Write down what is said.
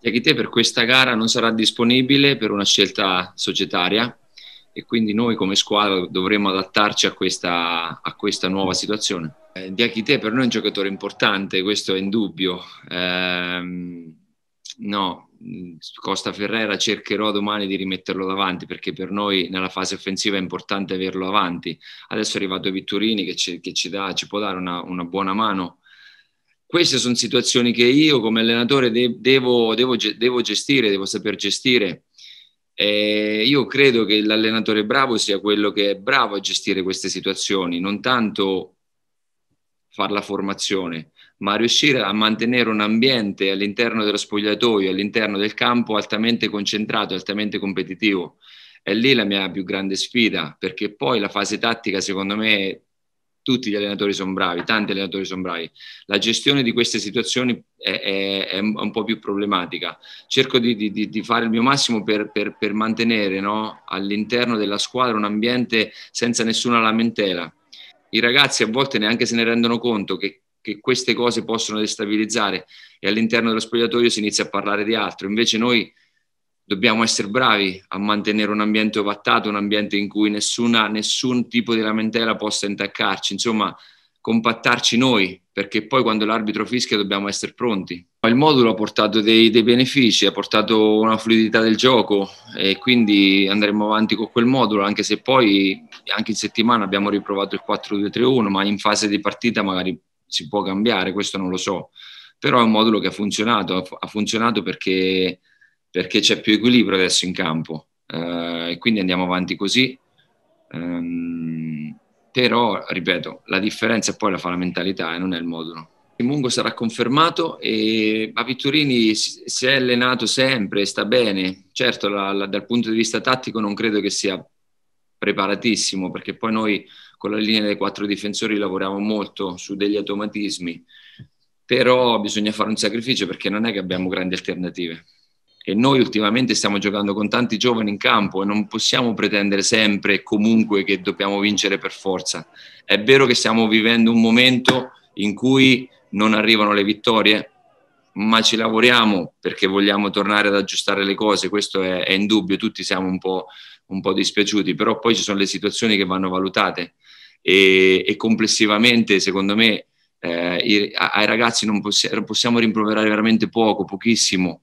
Diaghite per questa gara non sarà disponibile per una scelta societaria e quindi noi come squadra dovremo adattarci a questa, a questa nuova situazione. Eh, Diaghite per noi è un giocatore importante, questo è indubbio. Eh, no, Costa Ferrera cercherò domani di rimetterlo davanti perché per noi nella fase offensiva è importante averlo avanti. Adesso è arrivato Vitturini che ci, che ci, dà, ci può dare una, una buona mano queste sono situazioni che io come allenatore devo, devo, devo gestire, devo saper gestire. Eh, io credo che l'allenatore bravo sia quello che è bravo a gestire queste situazioni, non tanto fare la formazione, ma riuscire a mantenere un ambiente all'interno dello spogliatoio, all'interno del campo altamente concentrato, altamente competitivo. È lì la mia più grande sfida, perché poi la fase tattica, secondo me, tutti gli allenatori sono bravi, tanti allenatori sono bravi. La gestione di queste situazioni è, è, è un po' più problematica. Cerco di, di, di fare il mio massimo per, per, per mantenere no, all'interno della squadra un ambiente senza nessuna lamentela. I ragazzi a volte neanche se ne rendono conto che, che queste cose possono destabilizzare e all'interno dello spogliatoio si inizia a parlare di altro. Invece noi dobbiamo essere bravi a mantenere un ambiente ovattato, un ambiente in cui nessuna, nessun tipo di lamentela possa intaccarci, insomma compattarci noi, perché poi quando l'arbitro fischia dobbiamo essere pronti. Il modulo ha portato dei, dei benefici, ha portato una fluidità del gioco e quindi andremo avanti con quel modulo, anche se poi anche in settimana abbiamo riprovato il 4-2-3-1, ma in fase di partita magari si può cambiare, questo non lo so. Però è un modulo che ha funzionato, ha funzionato perché perché c'è più equilibrio adesso in campo eh, e quindi andiamo avanti così. Um, però, ripeto, la differenza poi la fa la mentalità e non è il modulo. Il Mungo sarà confermato e a Vittorini si è allenato sempre, sta bene. Certo, la, la, dal punto di vista tattico non credo che sia preparatissimo, perché poi noi con la linea dei quattro difensori lavoriamo molto su degli automatismi, però bisogna fare un sacrificio perché non è che abbiamo grandi alternative e noi ultimamente stiamo giocando con tanti giovani in campo e non possiamo pretendere sempre e comunque che dobbiamo vincere per forza. È vero che stiamo vivendo un momento in cui non arrivano le vittorie, ma ci lavoriamo perché vogliamo tornare ad aggiustare le cose, questo è, è indubbio, tutti siamo un po', un po' dispiaciuti, però poi ci sono le situazioni che vanno valutate e, e complessivamente secondo me eh, ai ragazzi non possi- possiamo rimproverare veramente poco, pochissimo